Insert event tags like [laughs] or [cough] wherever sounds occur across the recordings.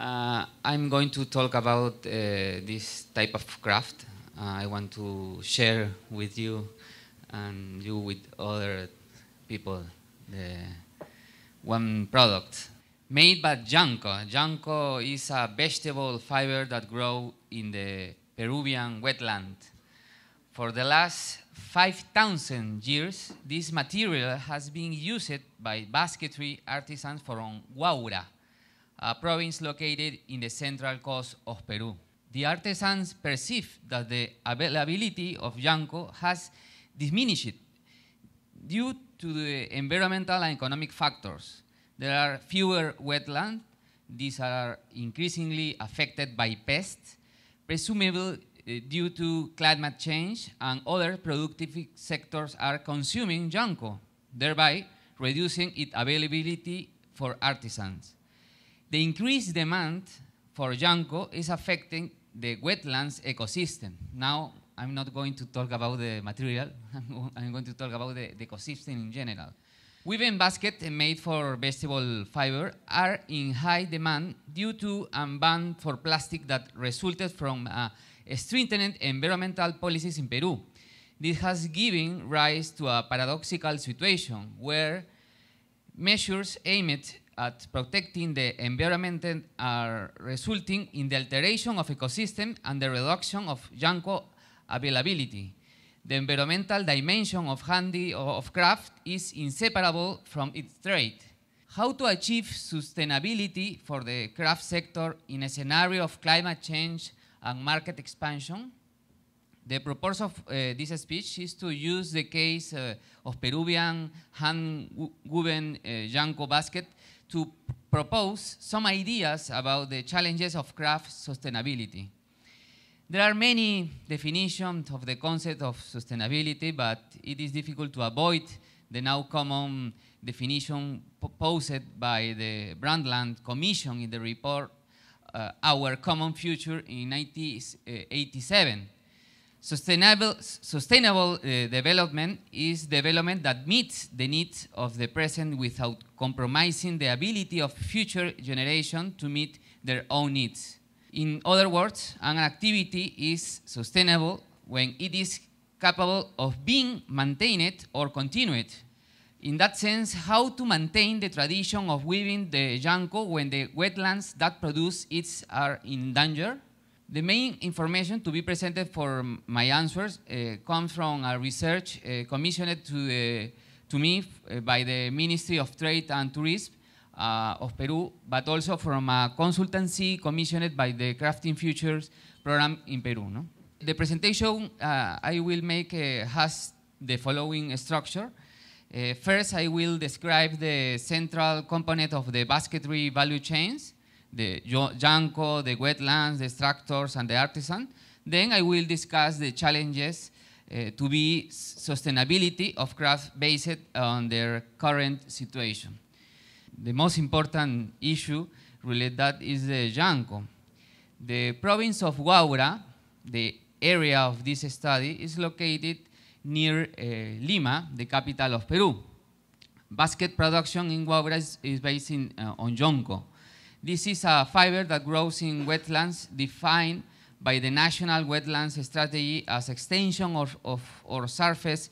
Uh, I'm going to talk about uh, this type of craft. Uh, I want to share with you and you with other people the one product made by janko. Janko is a vegetable fiber that grows in the Peruvian wetland. For the last 5,000 years, this material has been used by basketry artisans from Huaura, a province located in the central coast of Peru. The artisans perceive that the availability of Yanco has diminished due to the environmental and economic factors. There are fewer wetlands, these are increasingly affected by pests, presumably eh, due to climate change and other productive sectors are consuming Yanco, thereby reducing its availability for artisans. The increased demand for Yanco is affecting the wetlands ecosystem. Now, I'm not going to talk about the material. [laughs] I'm going to talk about the, the ecosystem in general. Weaving baskets eh, made for vegetable fiber are in high demand due to a ban for plastic that resulted from uh, strengthened environmental policies in Peru. This has given rise to a paradoxical situation where measures aimed at protecting the environment are resulting in the alteration of ecosystem and the reduction of junco availability. The environmental dimension of handy or of craft is inseparable from its trade. How to achieve sustainability for the craft sector in a scenario of climate change and market expansion? The purpose of uh, this speech is to use the case uh, of Peruvian hand woven uh, Janko basket to propose some ideas about the challenges of craft sustainability. There are many definitions of the concept of sustainability, but it is difficult to avoid the now common definition posed by the Brundtland Commission in the report uh, Our Common Future in 1987. Sustainable, sustainable uh, development is development that meets the needs of the present without compromising the ability of future generations to meet their own needs. In other words, an activity is sustainable when it is capable of being maintained or continued. In that sense, how to maintain the tradition of weaving the yanko when the wetlands that produce it are in danger? The main information to be presented for my answers uh, comes from a research uh, commissioned to, the, uh, to me uh, by the Ministry of Trade and Tourism uh, of Peru, but also from a consultancy commissioned by the Crafting Futures program in Peru. No? The presentation uh, I will make has the following structure. first, I will describe the central component of the basketry value chains the Janko, the wetlands, the extractors, and the artisan. Then I will discuss the challenges uh, to be sustainability of craft based on their current situation. The most important issue related that is the Janko. The province of Guaura, the area of this study, is located near uh, Lima, the capital of Peru. Basket production in Guaura is, is based in, uh, on Jonco. This is a fiber that grows in wetlands defined by the National Wetlands Strategy as extension of, of or surface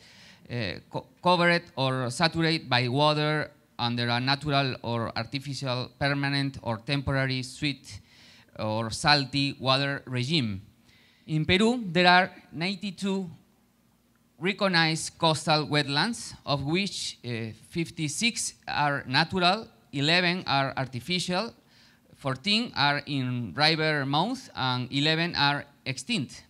uh, co covered or saturated by water under a natural or artificial, permanent or temporary sweet or salty water regime. In Peru, there are 92 recognized coastal wetlands, of which uh, 56 are natural, 11 are artificial, 14 are in river mouth and 11 are extinct.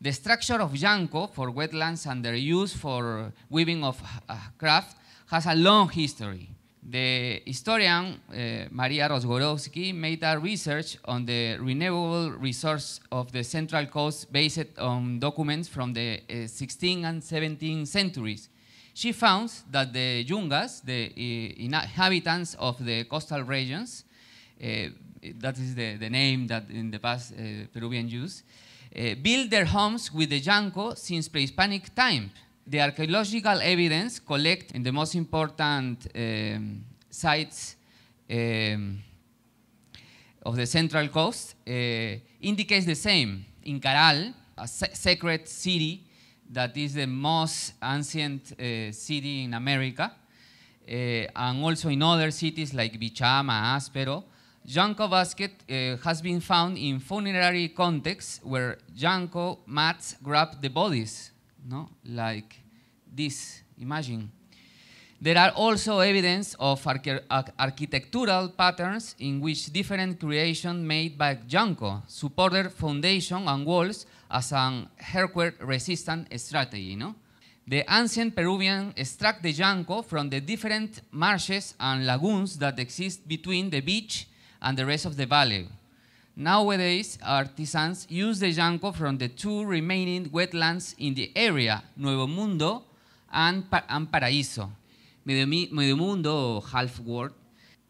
The structure of janko for wetlands and their use for weaving of uh, craft has a long history. The historian uh, Maria Rozgorovsky made a research on the renewable resource of the Central Coast based on documents from the uh, 16th and 17th centuries. She found that the Yungas, the uh, inhabitants of the coastal regions, uh, that is the, the name that in the past uh, Peruvian used, uh, built their homes with the Yanco since pre-Hispanic time. The archaeological evidence collected in the most important um, sites um, of the central coast uh, indicates the same. In Caral, a sacred city that is the most ancient uh, city in America, uh, and also in other cities like Bichama, Aspero, Janko basket uh, has been found in funerary contexts where Janko mats grab the bodies, no? like this, imagine. There are also evidence of architectural patterns in which different creations made by Janko supported foundation and walls as an earthquake-resistant strategy. No? The ancient Peruvian extract the Janko from the different marshes and lagoons that exist between the beach and the rest of the valley. Nowadays, artisans use the yanco from the two remaining wetlands in the area, Nuevo Mundo and, pa and Paraíso. Medio Mundo, half world,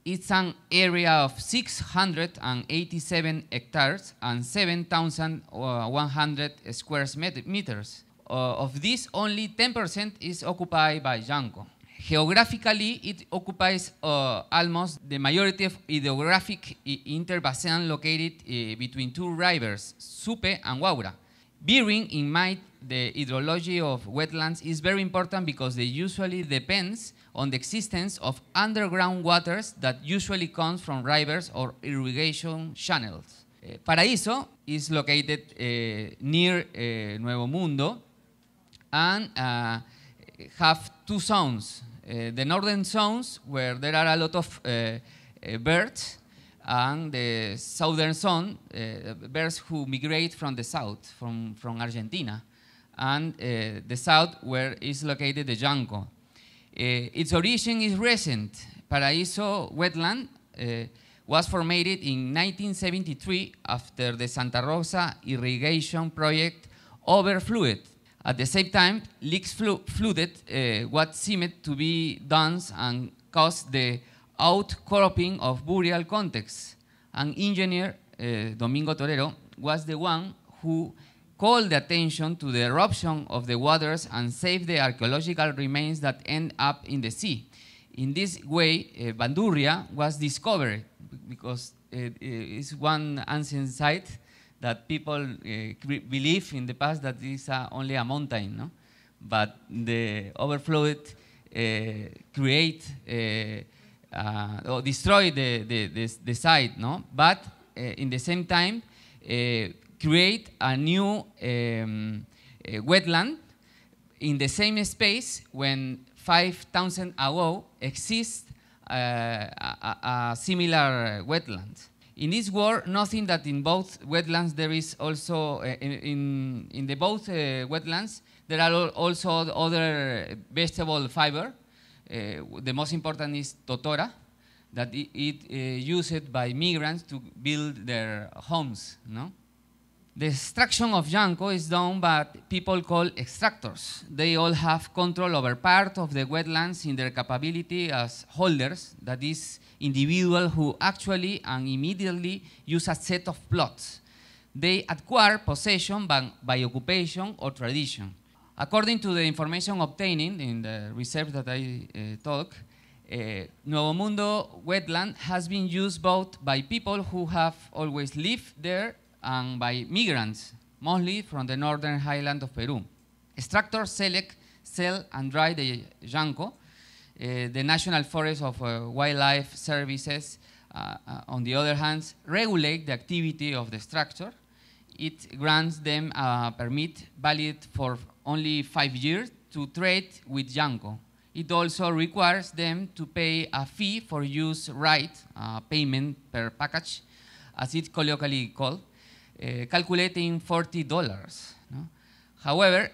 it's an area of 687 hectares and 7,100 uh, square meters. Uh, of this, only 10% is occupied by Yanco geographically, it occupies uh, almost the majority of hydrographic interbasin located uh, between two rivers, Supe and Waura. Bearing in mind the hydrology of wetlands is very important because they usually depends on the existence of underground waters that usually comes from rivers or irrigation channels. Uh, Paraíso is located uh, near uh, Nuevo Mundo and uh, have two zones Eh, the northern zones where there are a lot of eh, eh, birds and the southern zone, birds who migrate from the south, from, from Argentina, and the south where is located the jango. its origin is recent. Paraíso wetland was formed in 1973 after the Santa Rosa irrigation project overflowed at the same time, leaks flu flooded uh, what seemed to be dunes and caused the outcropping of burial contexts. An engineer, uh, Domingo Torero, was the one who called the attention to the eruption of the waters and saved the archaeological remains that end up in the sea. In this way, uh, was discovered because uh, uh, it is one ancient site that people eh, believe in the past that it's uh, only a mountain, no? but the overflowed eh, create eh, uh, or destroy the, the, the, the, site, no? but in the same time create a new um, wetland in the same space when 5,000 ago exists uh, a, a, similar wetland. In this war, nothing that in both wetlands there is also, eh, in, in, in the both eh, wetlands, there are also other vegetable fiber. Eh, the most important is totora, that it, it uh, used by migrants to build their homes. No? The extraction of Yanco is done by people called extractors. They all have control over part of the wetlands in their capability as holders, that is, individuals who actually and immediately use a set of plots. They acquire possession by, by occupation or tradition. According to the information obtained in the research that I uh, talk, uh, Nuevo Mundo wetland has been used both by people who have always lived there and by migrants, mostly from the northern highland of Peru. Extractors select, sell, and dry the yanco, uh, the National Forest of uh, Wildlife Services, uh, uh on the other hand, regulate the activity of the structure. It grants them a permit valid for only five years to trade with Yanko. It also requires them to pay a fee for use right, uh, payment per package, as it's colloquially called, Eh, calculating $40. No? However,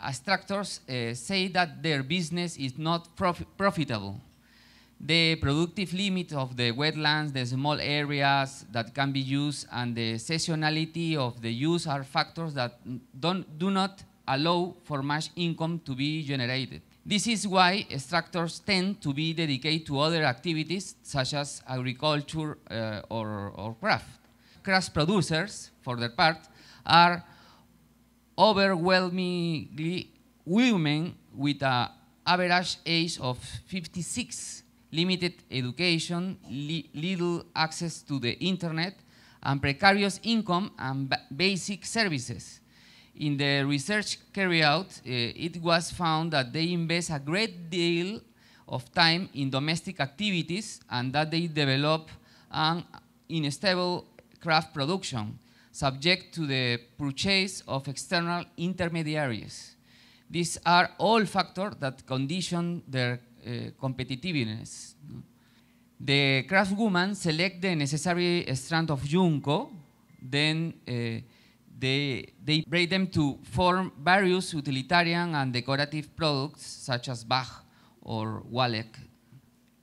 extractors eh, eh, say that their business is not profitable the productive limit of the wetlands, the small areas that can be used, and the seasonality of the use are factors that don't, do not allow for much income to be generated. This is why extractors tend to be dedicated to other activities such as agriculture uh, or, or craft. Crash producers, for their part, are overwhelmingly women with an average age of 56, limited education, li little access to the internet, and precarious income and ba basic services. In the research carried out, uh, it was found that they invest a great deal of time in domestic activities and that they develop an unstable craft production, subject to the purchase of external intermediaries. These are all factors that condition their uh, competitiveness. The craftswoman select the necessary strand of junco, then uh, they, they braid them to form various utilitarian and decorative products such as Bach or walek.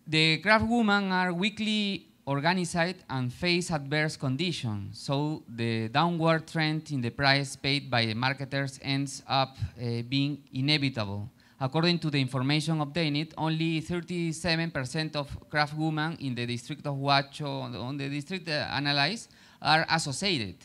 The craftswomen are weekly organized and face adverse conditions. So the downward trend in the price paid by the marketers ends up uh, being inevitable. According to the information obtained, only 37% of craft women in the district of Huacho, on the, on the district uh, analyzed, are associated.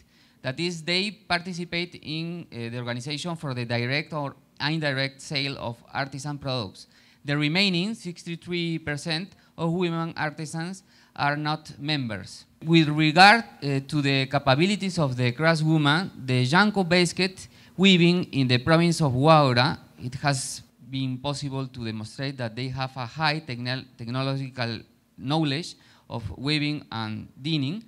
That is, they participate in uh, the organization for the direct or indirect sale of artisan products. The remaining 63% of women artisans are not members. With regard uh, to the capabilities of the craftswoman, the Janko basket weaving in the province of Huaura, it has been possible to demonstrate that they have a high techn technological knowledge of weaving and dinning,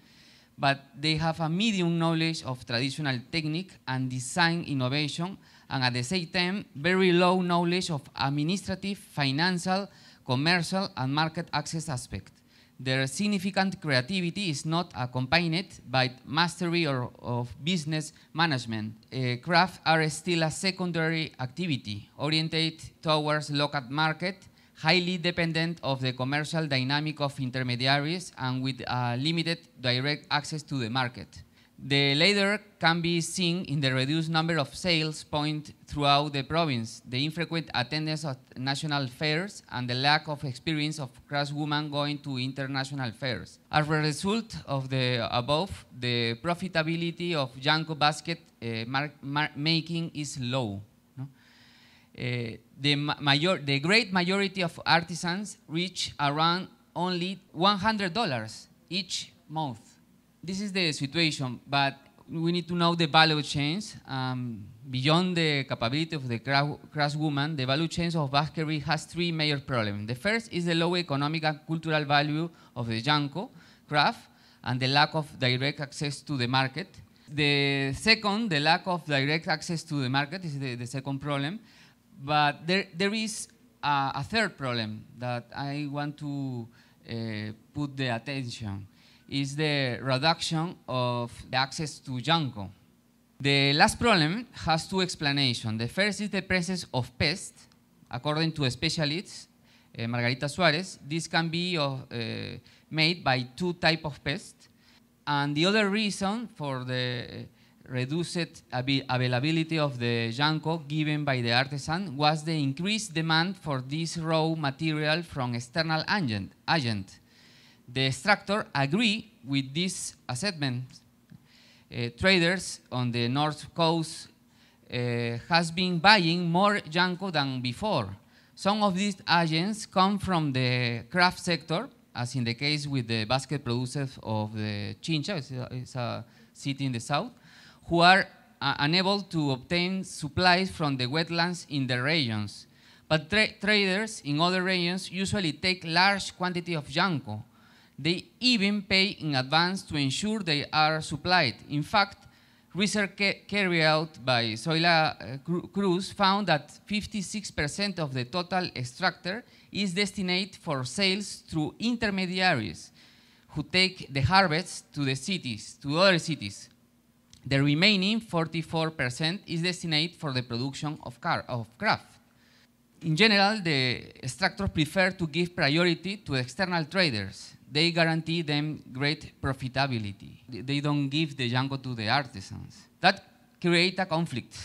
but they have a medium knowledge of traditional technique and design innovation, and at the same time, very low knowledge of administrative, financial, commercial, and market access aspects. Their significant creativity is not accompanied by mastery or, of business management. Uh, eh, crafts are still a secondary activity, oriented towards local market, highly dependent of the commercial dynamic of intermediaries and with uh, limited direct access to the market. The latter can be seen in the reduced number of sales points throughout the province, the infrequent attendance at national fairs, and the lack of experience of craftswomen going to international fairs. As a result of the above, the profitability of Janko basket uh, making is low. No? Uh, the, major the great majority of artisans reach around only $100 each month this is the situation, but we need to know the value chains. Um, beyond the capability of the craftswoman, the value chains of baskery has three major problems. The first is the low economic and cultural value of the Janko craft and the lack of direct access to the market. The second, the lack of direct access to the market is the, the second problem. But there, there is a, a third problem that I want to uh, put the attention is the reduction of the access to Django. The last problem has two explanations. The first is the presence of pests. According to specialists, uh, Margarita Suarez, this can be of, uh, eh, made by two types of pests. And the other reason for the eh, reduced availability of the Janko given by the artisan was the increased demand for this raw material from external agent. agent the extractor agree with this assessment. Uh, traders on the north coast uh, has been buying more Janko than before. Some of these agents come from the craft sector, as in the case with the basket producers of the Chincha, it's a, it's a city in the south, who are uh, unable to obtain supplies from the wetlands in the regions. But tra traders in other regions usually take large quantity of Janko, they even pay in advance to ensure they are supplied. In fact, research carried out by Soila uh, Cruz found that 56% of the total extractor is destined for sales through intermediaries who take the harvest to the cities, to other cities. The remaining 44% is destined for the production of, car, of craft. In general, the extractors prefer to give priority to external traders they guarantee them great profitability. They don't give the yango to the artisans. That create a conflict.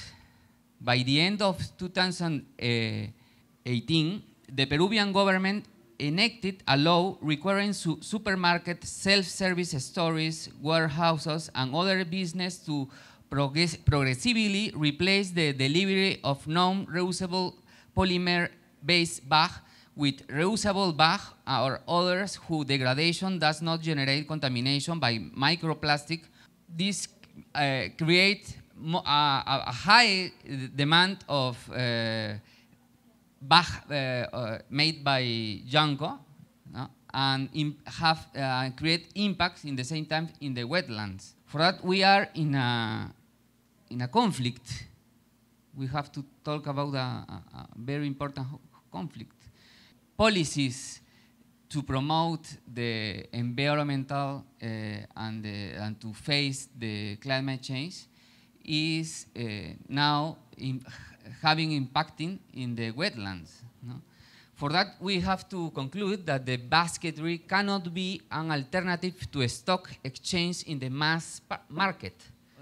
By the end of 2018, the Peruvian government enacted a law requiring su supermarket self-service stores, warehouses, and other business to progress progressively replace the delivery of non-reusable polymer-based bags with reusable bags or others whose degradation does not generate contamination by microplastic. This uh, creates a, a, high demand of uh, bag uh, uh made by Django no? and have uh, create impacts in the same time in the wetlands. For that, we are in a, in a conflict. We have to talk about a, a very important conflict policies to promote the environmental uh, and, the, and to face the climate change is uh, now in having impacting in the wetlands. No? For that, we have to conclude that the basketry cannot be an alternative to a stock exchange in the mass market.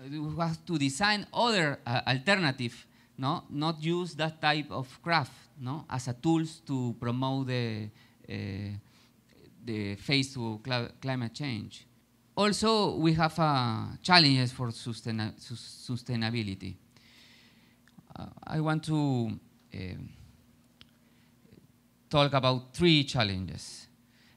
We have to design other uh, alternative no, not use that type of craft no, as a tools to promote the, uh, the face to cl climate change. Also, we have uh, challenges for sustaina sustainability. Uh, I want to eh, talk about three challenges.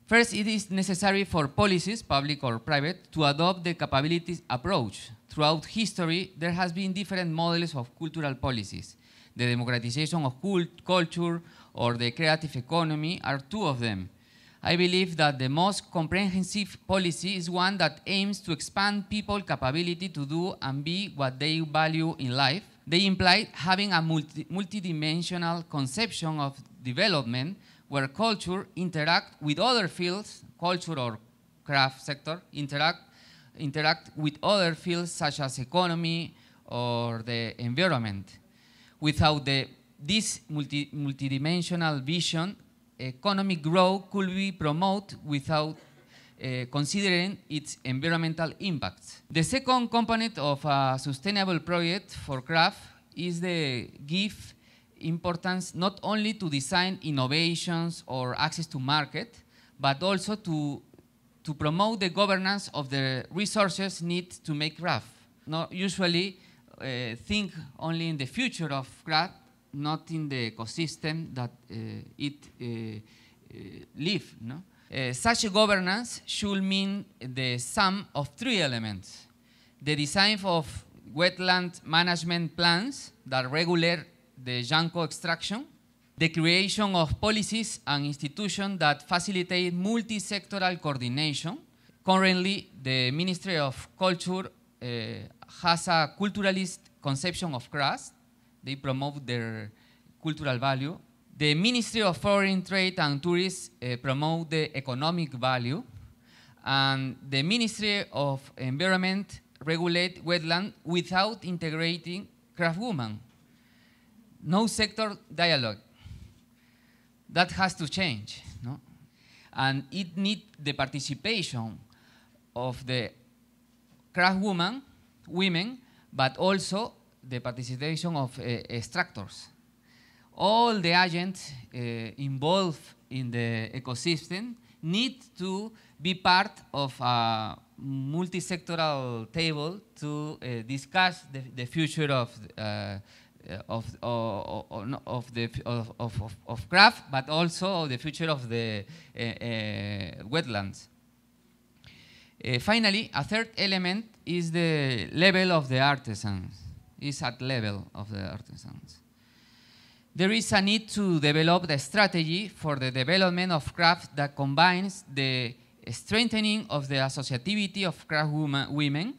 First, it is necessary for policies, public or private, to adopt the capabilities approach Throughout history, there has been different models of cultural policies. The democratization of cult culture or the creative economy are two of them. I believe that the most comprehensive policy is one that aims to expand people's capability to do and be what they value in life. They imply having a multi multidimensional conception of development where culture interact with other fields, culture or craft sector interact interact with other fields such as economy or the environment. Without the, this multi, multidimensional vision, economic growth could be promoted without uh, considering its environmental impacts. The second component of a sustainable project for craft is the give importance not only to design innovations or access to market, but also to to promote the governance of the resources need to make graph. Not usually uh, think only in the future of graph, not in the ecosystem that uh, it uh, uh live. No? Uh, such a governance should mean the sum of three elements. The design of wetland management plans that regulate the Janko extraction, the creation of policies and institutions that facilitate multi-sectoral coordination. Currently, the Ministry of Culture uh, has a culturalist conception of craft. They promote their cultural value. The Ministry of Foreign Trade and Tourism uh, promote the economic value. And the Ministry of Environment regulate wetland without integrating craft women. No sector dialogue that has to change. No? And it needs the participation of the craftswomen, women, but also the participation of uh, extractors. All the agents uh, involved in the ecosystem need to be part of a multi-sectoral table to uh, discuss the, the, future of uh, of, uh, uh, of, the, of, of, of, craft, but also the future of the wetlands. finally, a third element is the level of the artisans, is at level of the artisans. There is a need to develop the strategy for the development of craft that combines the strengthening of the associativity of craft women,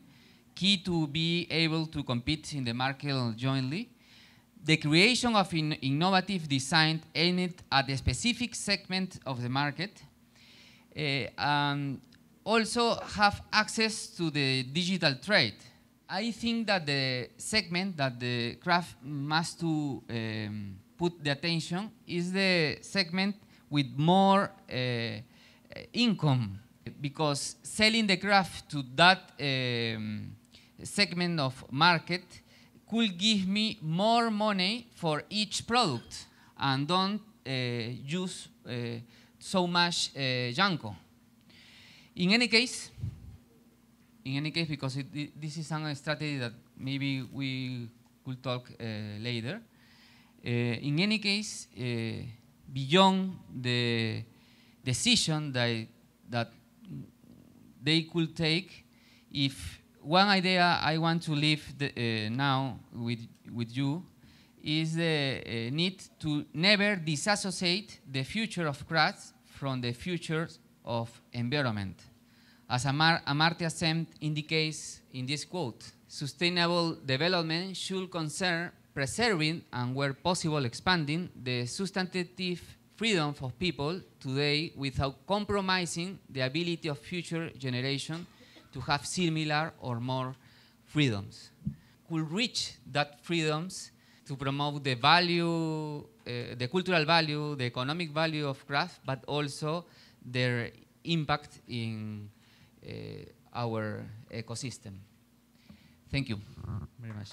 key to be able to compete in the market jointly, the creation of in innovative design aimed at a specific segment of the market, uh, and also have access to the digital trade. I think that the segment that the craft must to um, put the attention is the segment with more uh, income because selling the craft to that um, segment of market could give me more money for each product and don't uh, use uh, so much uh, In any case, in any case, because it, it, this is a strategy that maybe we could talk later. in any case, beyond the decision that, that they could take if one idea I want to leave the, uh, now with, with you is the uh, need to never disassociate the future of crafts from the future of environment. As Amar Amartya Sen indicates in this quote, sustainable development should concern preserving and where possible expanding the substantive freedom of people today without compromising the ability of future generations to have similar or more freedoms. Could reach that freedoms to promote the value, uh, the cultural value, the economic value of craft, but also their impact in uh, our ecosystem. Thank you very much.